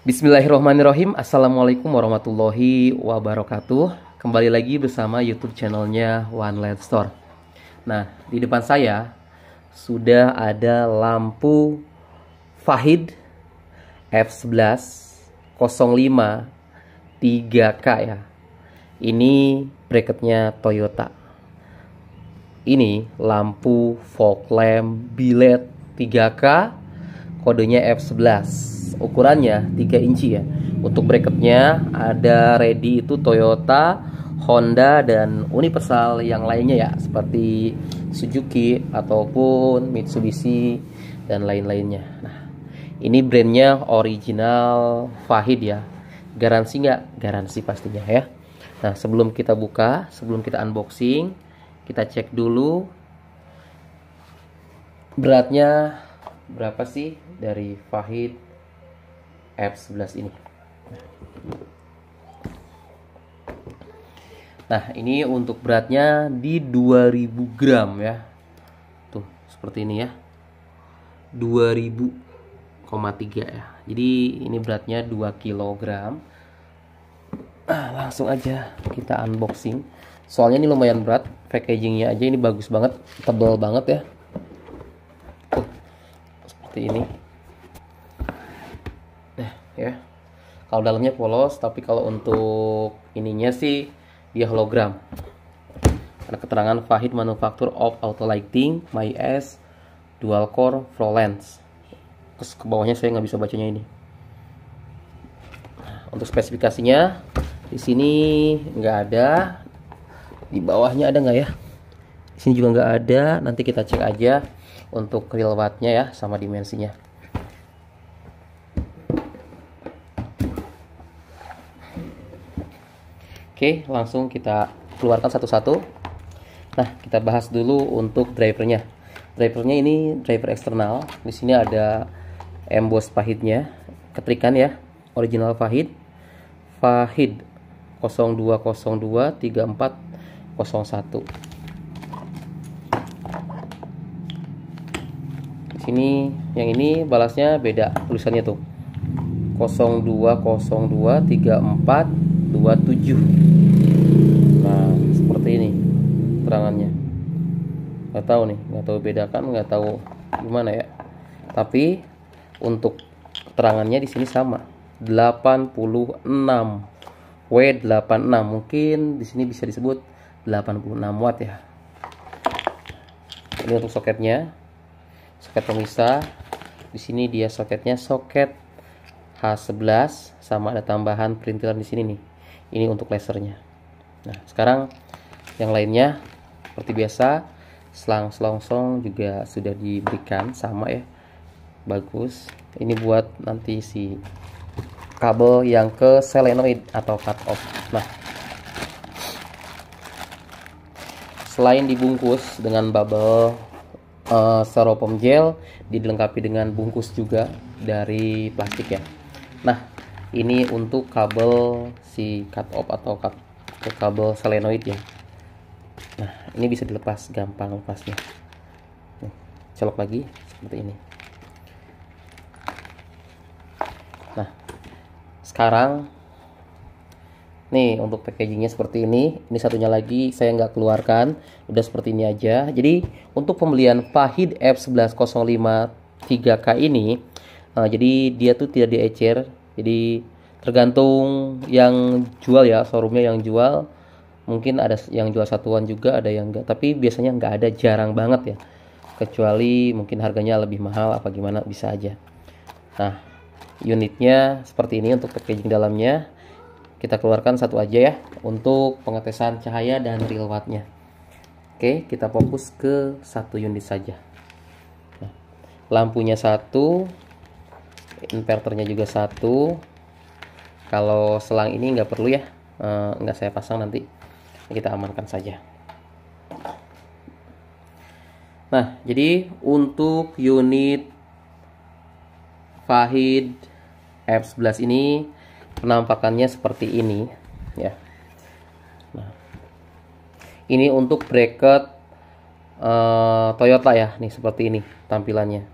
Bismillahirrahmanirrahim Assalamualaikum warahmatullahi wabarakatuh Kembali lagi bersama YouTube channelnya One Light Store Nah, di depan saya Sudah ada lampu Fahid F11 05 3K ya Ini bracketnya Toyota Ini lampu fog lamp billet 3K kodenya F11 ukurannya 3 inci ya untuk bracketnya ada ready itu Toyota Honda dan Universal yang lainnya ya seperti Suzuki ataupun Mitsubishi dan lain-lainnya nah ini brandnya original Fahid ya garansi nggak garansi pastinya ya nah sebelum kita buka sebelum kita unboxing kita cek dulu beratnya berapa sih dari Fahid F11 ini nah ini untuk beratnya di 2000 gram ya tuh seperti ini ya 2000,3 ya jadi ini beratnya 2 kg nah, langsung aja kita unboxing soalnya ini lumayan berat packagingnya aja ini bagus banget tebal banget ya seperti ini nah ya kalau dalamnya polos tapi kalau untuk ininya sih dia hologram ada keterangan Fahid Manufaktur of Auto Lighting My S Dual Core Flow Lens terus ke bawahnya saya nggak bisa bacanya ini untuk spesifikasinya di sini nggak ada di bawahnya ada nggak ya di sini juga nggak ada nanti kita cek aja untuk real wattnya ya sama dimensinya Oke langsung kita keluarkan satu-satu nah kita bahas dulu untuk drivernya drivernya ini driver eksternal di sini ada emboss pahitnya ketrikan ya original pahit Fahid 01 Ini yang ini balasnya beda tulisannya tuh 02023427 nah seperti ini terangannya nggak tahu nih nggak tahu bedakan nggak tahu gimana ya tapi untuk terangannya di sini sama 86 W86 mungkin di sini bisa disebut 86 watt ya ini untuk soketnya soket pemisah di sini dia soketnya soket H11 sama ada tambahan perintilan di sini nih ini untuk lasernya nah sekarang yang lainnya seperti biasa selang selongsong juga sudah diberikan sama ya bagus ini buat nanti si kabel yang ke selenoid atau cut off nah selain dibungkus dengan bubble uh, styrofoam gel dilengkapi dengan bungkus juga dari plastik ya nah ini untuk kabel si cut off atau cut, ke eh, kabel selenoid ya nah ini bisa dilepas gampang lepasnya Nih, colok lagi seperti ini nah sekarang Nih untuk packagingnya seperti ini. Ini satunya lagi saya nggak keluarkan. Udah seperti ini aja. Jadi untuk pembelian Fahid F1105 3K ini, Nah, jadi dia tuh tidak diecer. Jadi tergantung yang jual ya showroomnya yang jual. Mungkin ada yang jual satuan juga, ada yang nggak. Tapi biasanya nggak ada, jarang banget ya. Kecuali mungkin harganya lebih mahal apa gimana bisa aja. Nah, unitnya seperti ini untuk packaging dalamnya kita keluarkan satu aja ya untuk pengetesan cahaya dan real wattnya oke kita fokus ke satu unit saja nah, lampunya satu inverternya juga satu kalau selang ini nggak perlu ya eh, nggak saya pasang nanti kita amankan saja Nah, jadi untuk unit Fahid F11 ini penampakannya seperti ini ya nah, ini untuk bracket uh, Toyota ya nih seperti ini tampilannya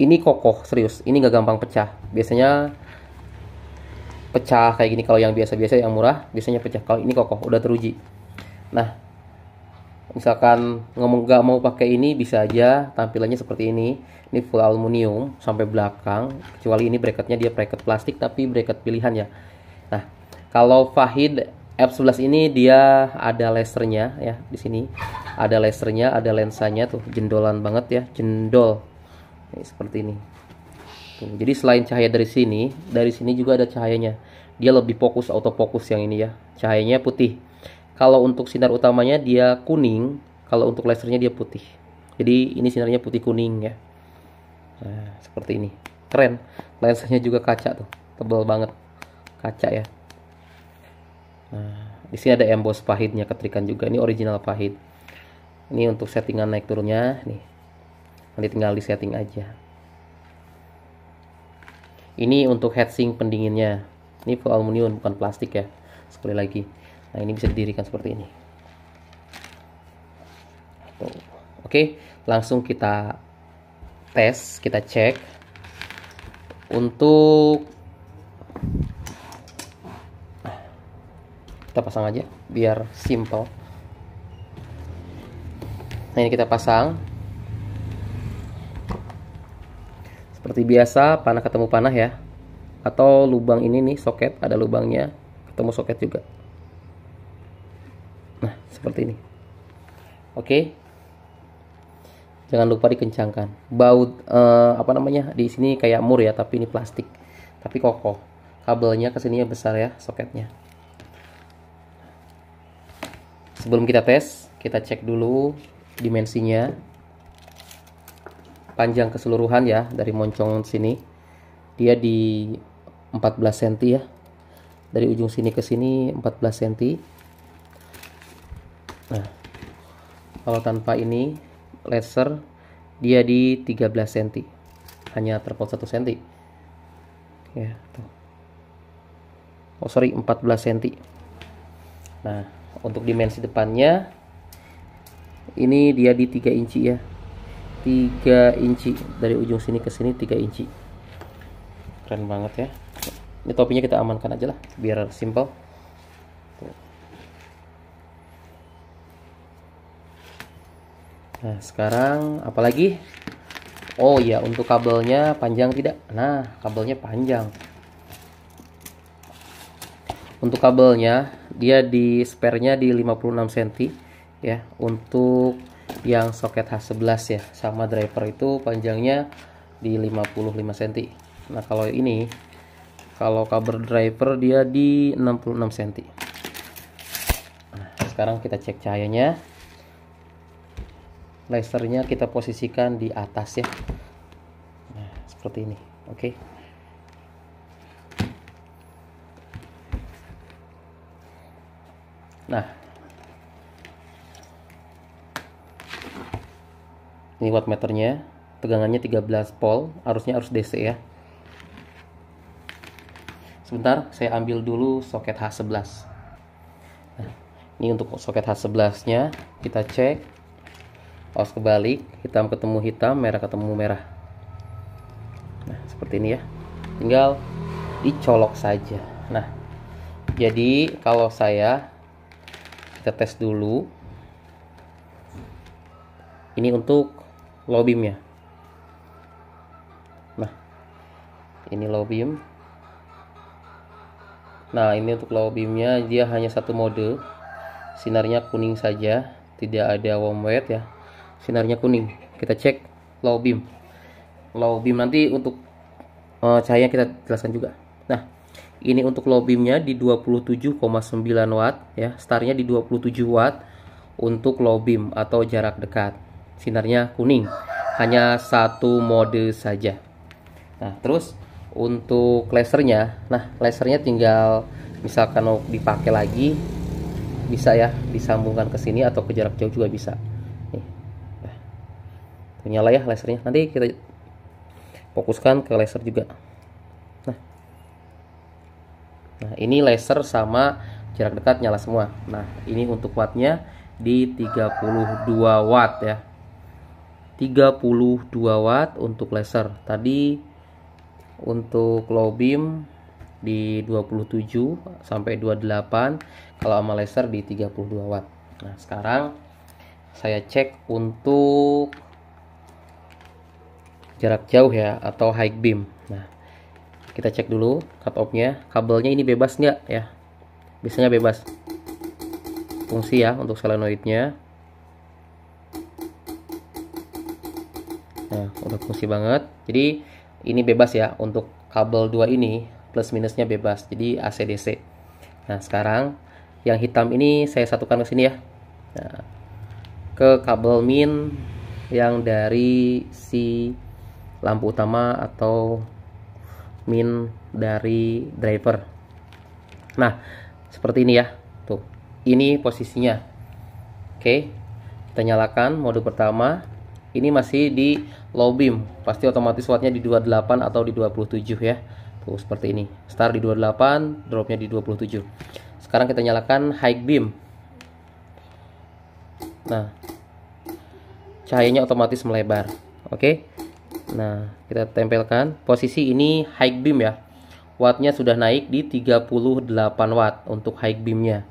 ini kokoh serius ini nggak gampang pecah biasanya pecah kayak gini kalau yang biasa-biasa yang murah biasanya pecah kalau ini kokoh udah teruji nah misalkan ngomong nggak mau pakai ini bisa aja tampilannya seperti ini ini full aluminium sampai belakang kecuali ini bracketnya dia bracket plastik tapi bracket pilihan ya nah kalau Fahid F11 ini dia ada lasernya ya di sini ada lasernya ada lensanya tuh jendolan banget ya jendol ini, seperti ini tuh, jadi selain cahaya dari sini dari sini juga ada cahayanya dia lebih fokus autofokus yang ini ya cahayanya putih kalau untuk sinar utamanya dia kuning kalau untuk lasernya dia putih jadi ini sinarnya putih kuning ya nah, seperti ini keren lensernya juga kaca tuh tebal banget kaca ya nah, di sini ada emboss pahitnya ketrikan juga ini original pahit ini untuk settingan naik turunnya nih nanti tinggal di setting aja ini untuk heatsink pendinginnya ini full aluminium bukan plastik ya sekali lagi nah ini bisa didirikan seperti ini Tuh. oke langsung kita tes kita cek untuk kita pasang aja biar simple nah ini kita pasang seperti biasa panah ketemu panah ya atau lubang ini nih soket ada lubangnya ketemu soket juga nah seperti ini oke jangan lupa dikencangkan baut eh, apa namanya di sini kayak mur ya tapi ini plastik tapi kokoh kabelnya ke kesininya besar ya soketnya sebelum kita tes kita cek dulu dimensinya panjang keseluruhan ya dari moncong sini dia di 14 cm ya dari ujung sini ke sini 14 cm nah kalau tanpa ini laser dia di 13 cm hanya terpot 1 cm ya tuh. oh sorry 14 cm nah untuk dimensi depannya ini dia di 3 inci ya 3 inci dari ujung sini ke sini 3 inci keren banget ya ini topinya kita amankan aja lah biar simple Nah, sekarang apalagi? Oh ya, untuk kabelnya panjang tidak? Nah, kabelnya panjang. Untuk kabelnya, dia di spernya di 56 cm ya. Untuk yang soket H11 ya, sama driver itu panjangnya di 55 cm. Nah, kalau ini kalau kabel driver dia di 66 cm. Nah, sekarang kita cek cahayanya lasernya kita posisikan di atas ya nah seperti ini oke okay. nah ini wattmeternya tegangannya 13 volt arusnya arus DC ya sebentar saya ambil dulu soket H11 nah, ini untuk soket H11 nya kita cek Aus kebalik, hitam ketemu hitam, merah ketemu merah. Nah, seperti ini ya. Tinggal dicolok saja. Nah, jadi kalau saya kita tes dulu. Ini untuk low beam ya. Nah, ini low beam. Nah, ini untuk low beamnya dia hanya satu mode. Sinarnya kuning saja, tidak ada warm white ya sinarnya kuning kita cek low beam low beam nanti untuk uh, cahaya kita jelaskan juga nah ini untuk low beamnya di 27,9 watt ya startnya di 27 watt untuk low beam atau jarak dekat sinarnya kuning hanya satu mode saja nah terus untuk lasernya nah lasernya tinggal misalkan mau dipakai lagi bisa ya disambungkan ke sini atau ke jarak jauh juga bisa nyala ya lasernya nanti kita fokuskan ke laser juga nah nah ini laser sama jarak dekat nyala semua nah ini untuk wattnya di 32 watt ya 32 watt untuk laser tadi untuk low beam di 27 sampai 28 kalau sama laser di 32 watt nah sekarang saya cek untuk jarak jauh ya atau high beam nah kita cek dulu cut off nya kabelnya ini bebas nggak ya biasanya bebas fungsi ya untuk solenoidnya nah udah fungsi banget jadi ini bebas ya untuk kabel dua ini plus minusnya bebas jadi ACDC nah sekarang yang hitam ini saya satukan ke sini ya nah, ke kabel min yang dari si lampu utama atau min dari driver nah seperti ini ya tuh ini posisinya oke kita nyalakan mode pertama ini masih di low beam pasti otomatis wattnya di 28 atau di 27 ya tuh seperti ini start di 28 dropnya di 27 sekarang kita nyalakan high beam nah cahayanya otomatis melebar oke okay? Nah, kita tempelkan. Posisi ini high beam ya. Wattnya sudah naik di 38 watt untuk high beamnya.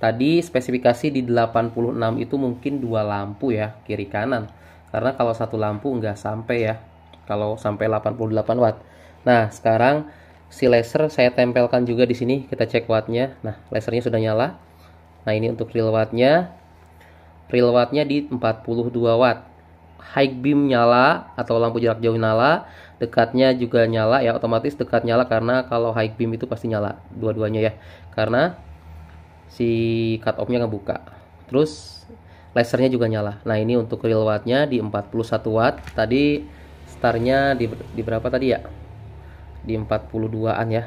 Tadi spesifikasi di 86 itu mungkin dua lampu ya, kiri kanan. Karena kalau satu lampu nggak sampai ya. Kalau sampai 88 watt. Nah, sekarang si laser saya tempelkan juga di sini. Kita cek wattnya. Nah, lasernya sudah nyala. Nah, ini untuk real wattnya. Real wattnya di 42 watt high beam nyala atau lampu jarak jauh nyala, dekatnya juga nyala ya, otomatis dekat nyala karena kalau high beam itu pasti nyala dua-duanya ya. Karena si cut off-nya ngebuka. Terus lasernya juga nyala. Nah, ini untuk real watt-nya di 41 watt. Tadi startnya di, di berapa tadi ya? Di 42-an ya.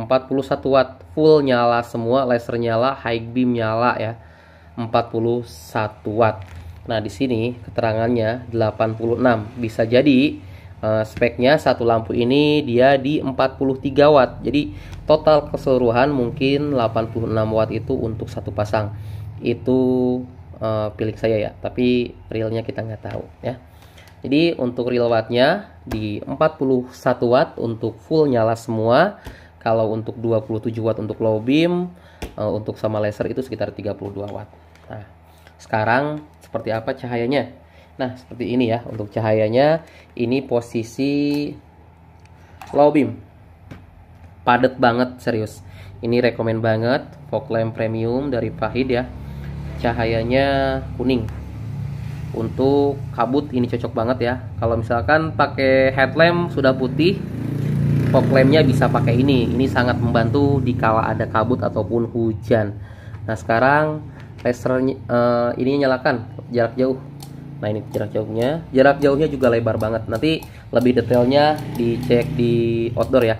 41 watt full nyala semua laser nyala high beam nyala ya 41 watt Nah, di sini keterangannya 86. Bisa jadi uh, speknya satu lampu ini dia di 43 watt. Jadi total keseluruhan mungkin 86 watt itu untuk satu pasang. Itu uh, pilih saya ya, tapi realnya kita nggak tahu ya. Jadi untuk real wattnya di 41 watt untuk full nyala semua. Kalau untuk 27 watt untuk low beam, uh, untuk sama laser itu sekitar 32 watt. Nah, sekarang seperti apa cahayanya. Nah, seperti ini ya untuk cahayanya. Ini posisi low beam. Padat banget, serius. Ini rekomen banget fog lamp premium dari Fahid ya. Cahayanya kuning. Untuk kabut ini cocok banget ya. Kalau misalkan pakai headlamp sudah putih, fog lampnya bisa pakai ini. Ini sangat membantu dikala ada kabut ataupun hujan. Nah, sekarang laser uh, ini nyalakan jarak jauh nah ini jarak jauhnya jarak jauhnya juga lebar banget nanti lebih detailnya dicek di outdoor ya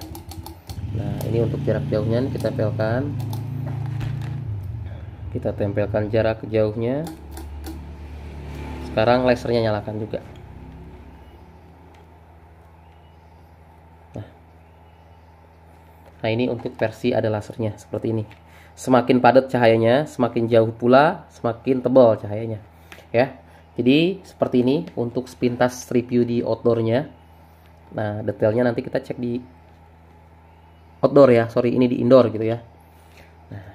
nah ini untuk jarak jauhnya kita tempelkan kita tempelkan jarak jauhnya sekarang lasernya nyalakan juga nah, nah ini untuk versi ada lasernya seperti ini semakin padat cahayanya, semakin jauh pula semakin tebal cahayanya. Ya. Jadi seperti ini untuk sepintas review di outdoornya. Nah, detailnya nanti kita cek di outdoor ya. Sorry, ini di indoor gitu ya. Nah.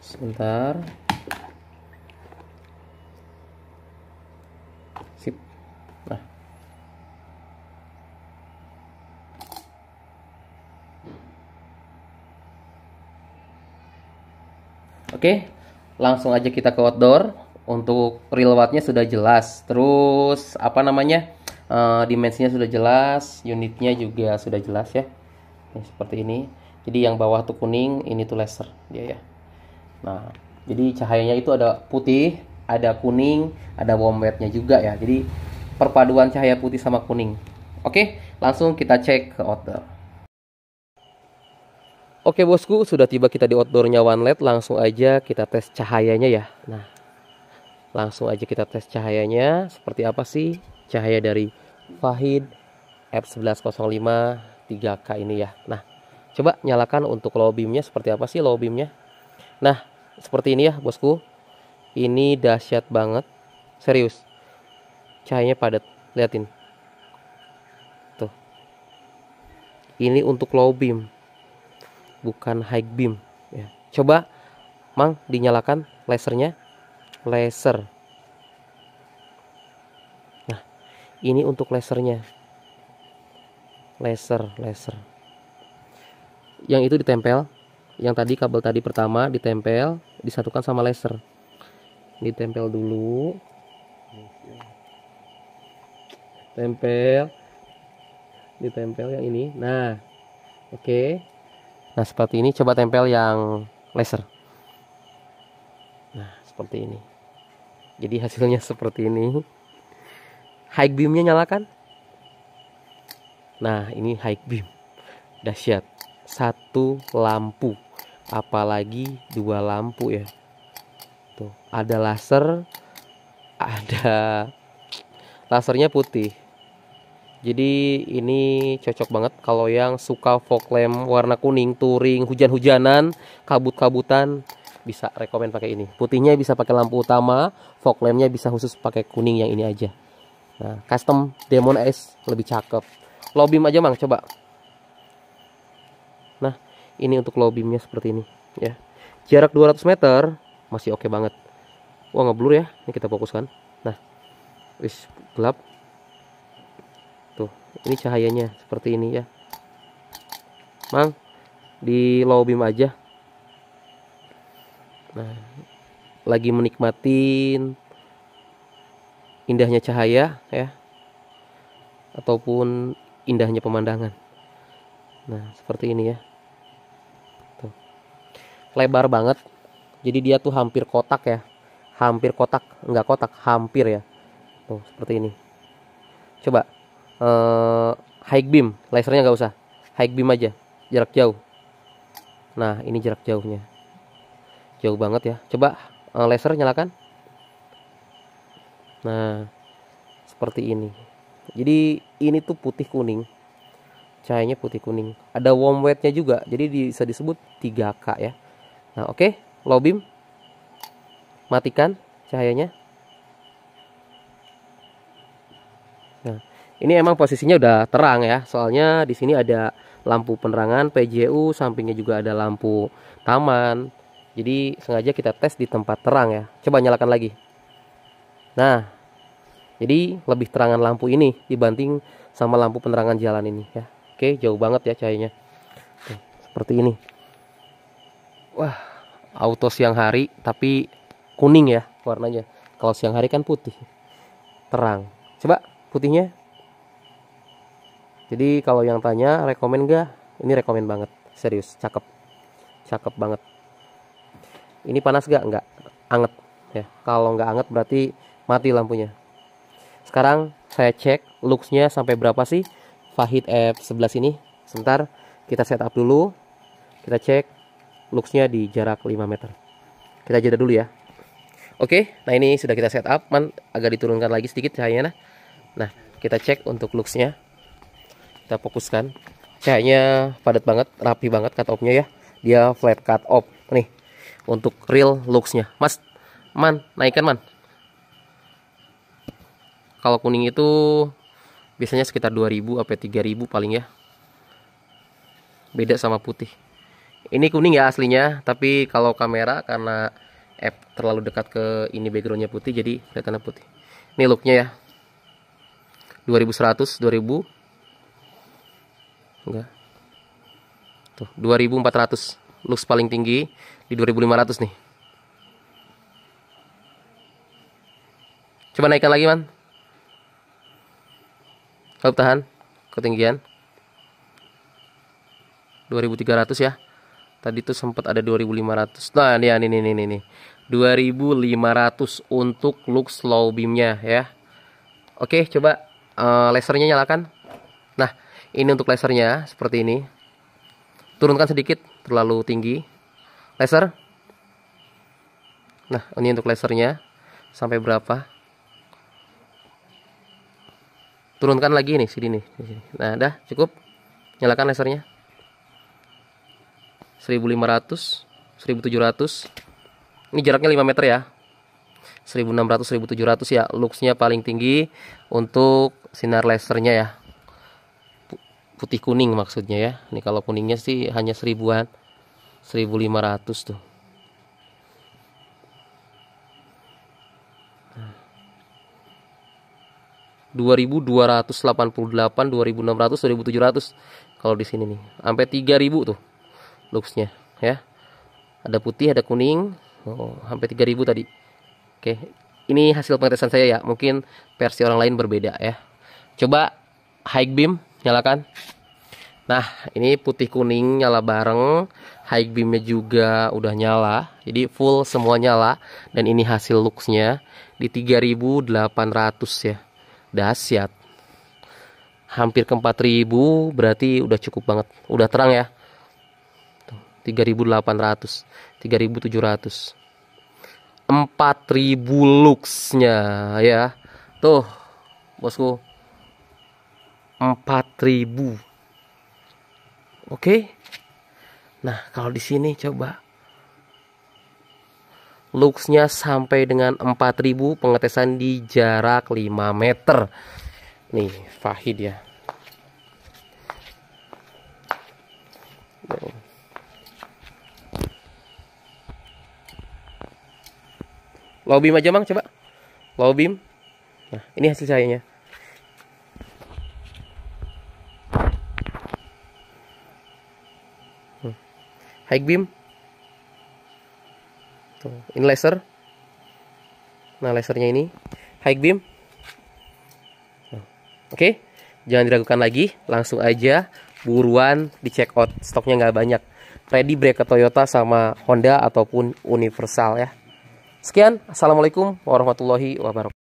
Sebentar. Oke, langsung aja kita ke outdoor. Untuk real wattnya sudah jelas. Terus apa namanya? Uh, dimensinya sudah jelas, unitnya juga sudah jelas ya. Nih, seperti ini. Jadi yang bawah tuh kuning, ini tuh laser dia ya. Nah, jadi cahayanya itu ada putih, ada kuning, ada wombatnya nya juga ya. Jadi perpaduan cahaya putih sama kuning. Oke, langsung kita cek ke outdoor. Oke bosku, sudah tiba kita di outdoornya One LED. Langsung aja kita tes cahayanya ya. Nah, langsung aja kita tes cahayanya. Seperti apa sih cahaya dari Fahid F1105 3K ini ya. Nah, coba nyalakan untuk low beamnya. Seperti apa sih low beamnya? Nah, seperti ini ya bosku. Ini dahsyat banget. Serius. Cahayanya padat. Liatin. Tuh. Ini untuk low beam bukan high beam ya. coba mang dinyalakan lasernya laser nah ini untuk lasernya laser laser yang itu ditempel yang tadi kabel tadi pertama ditempel disatukan sama laser ditempel dulu tempel ditempel yang ini nah oke Nah seperti ini coba tempel yang laser. Nah seperti ini. Jadi hasilnya seperti ini. High beamnya nyalakan. Nah ini high beam. Dahsyat. Satu lampu. Apalagi dua lampu ya. Tuh ada laser. Ada lasernya putih jadi ini cocok banget kalau yang suka fog lamp warna kuning touring hujan-hujanan kabut-kabutan bisa rekomen pakai ini putihnya bisa pakai lampu utama fog lampnya bisa khusus pakai kuning yang ini aja nah custom demon S lebih cakep low beam aja mang coba nah ini untuk low beamnya seperti ini ya jarak 200 meter masih oke okay banget wah ngeblur ya ini kita fokuskan nah wis gelap ini cahayanya seperti ini ya mang di low beam aja nah lagi menikmati indahnya cahaya ya ataupun indahnya pemandangan nah seperti ini ya tuh. lebar banget jadi dia tuh hampir kotak ya hampir kotak nggak kotak hampir ya tuh seperti ini coba uh, eh, high beam lasernya nggak usah high beam aja jarak jauh nah ini jarak jauhnya jauh banget ya coba uh, laser nyalakan nah seperti ini jadi ini tuh putih kuning cahayanya putih kuning ada warm nya juga jadi bisa disebut 3K ya nah oke okay. low beam matikan cahayanya Ini emang posisinya udah terang ya, soalnya di sini ada lampu penerangan PJU, sampingnya juga ada lampu taman. Jadi sengaja kita tes di tempat terang ya. Coba nyalakan lagi. Nah, jadi lebih terangan lampu ini dibanding sama lampu penerangan jalan ini ya. Oke, jauh banget ya cahayanya. Oke, seperti ini. Wah, auto siang hari tapi kuning ya warnanya. Kalau siang hari kan putih. Terang. Coba putihnya jadi kalau yang tanya rekomend gak? Ini rekomend banget, serius, cakep, cakep banget. Ini panas gak? Enggak, anget ya. Kalau nggak anget berarti mati lampunya. Sekarang saya cek looksnya sampai berapa sih Fahid F11 ini. Sebentar kita setup dulu, kita cek looksnya di jarak 5 meter. Kita jeda dulu ya. Oke, nah ini sudah kita setup, man agak diturunkan lagi sedikit cahayanya. Nah, kita cek untuk looksnya. nya kita fokuskan kayaknya padat banget rapi banget cut off ya dia flat cut off nih untuk real looks-nya mas man naikkan man kalau kuning itu biasanya sekitar 2000 sampai 3000 paling ya beda sama putih ini kuning ya aslinya tapi kalau kamera karena app terlalu dekat ke ini backgroundnya putih jadi kelihatannya putih ini looknya ya 2100 2000 enggak tuh 2400 lux paling tinggi di 2500 nih coba naikkan lagi man Hop, tahan ketinggian 2300 ya tadi tuh sempat ada 2500 nah ya, ini ini ini ini, ini. 2500 untuk lux low beamnya ya oke coba uh, lasernya nyalakan Nah, ini untuk lasernya seperti ini. Turunkan sedikit, terlalu tinggi. Laser. Nah, ini untuk lasernya sampai berapa? Turunkan lagi nih sini nih. Nah, dah cukup. Nyalakan lasernya. 1500, 1700. Ini jaraknya 5 meter ya. 1600 1700 ya luxnya paling tinggi untuk sinar lasernya ya putih kuning maksudnya ya ini kalau kuningnya sih hanya seribuan 1500 tuh dua dua dua ribu ribu ratus ratus, delapan delapan, puluh enam dua ribu tujuh ratus. kalau di sini nih sampai tiga ribu tuh looksnya ya ada putih ada kuning oh, sampai ribu tadi oke ini hasil pengetesan saya ya mungkin versi orang lain berbeda ya coba high beam nyalakan nah ini putih kuning nyala bareng high beamnya juga udah nyala jadi full semua nyala dan ini hasil looksnya di 3800 ya dahsyat hampir ke 4000 berarti udah cukup banget udah terang ya 3800 3700 4000 lux-nya ya. Tuh, bosku. 4000. Oke. Nah, kalau di sini coba Luxnya sampai dengan 4000 pengetesan di jarak 5 meter. Nih, Fahid ya. Low beam aja, Mang, coba. Low beam. Nah, ini hasil cahayanya. high beam tuh ini laser nah lasernya ini high beam oke okay. jangan diragukan lagi langsung aja buruan di check out stoknya nggak banyak ready break Toyota sama Honda ataupun Universal ya sekian assalamualaikum warahmatullahi wabarakatuh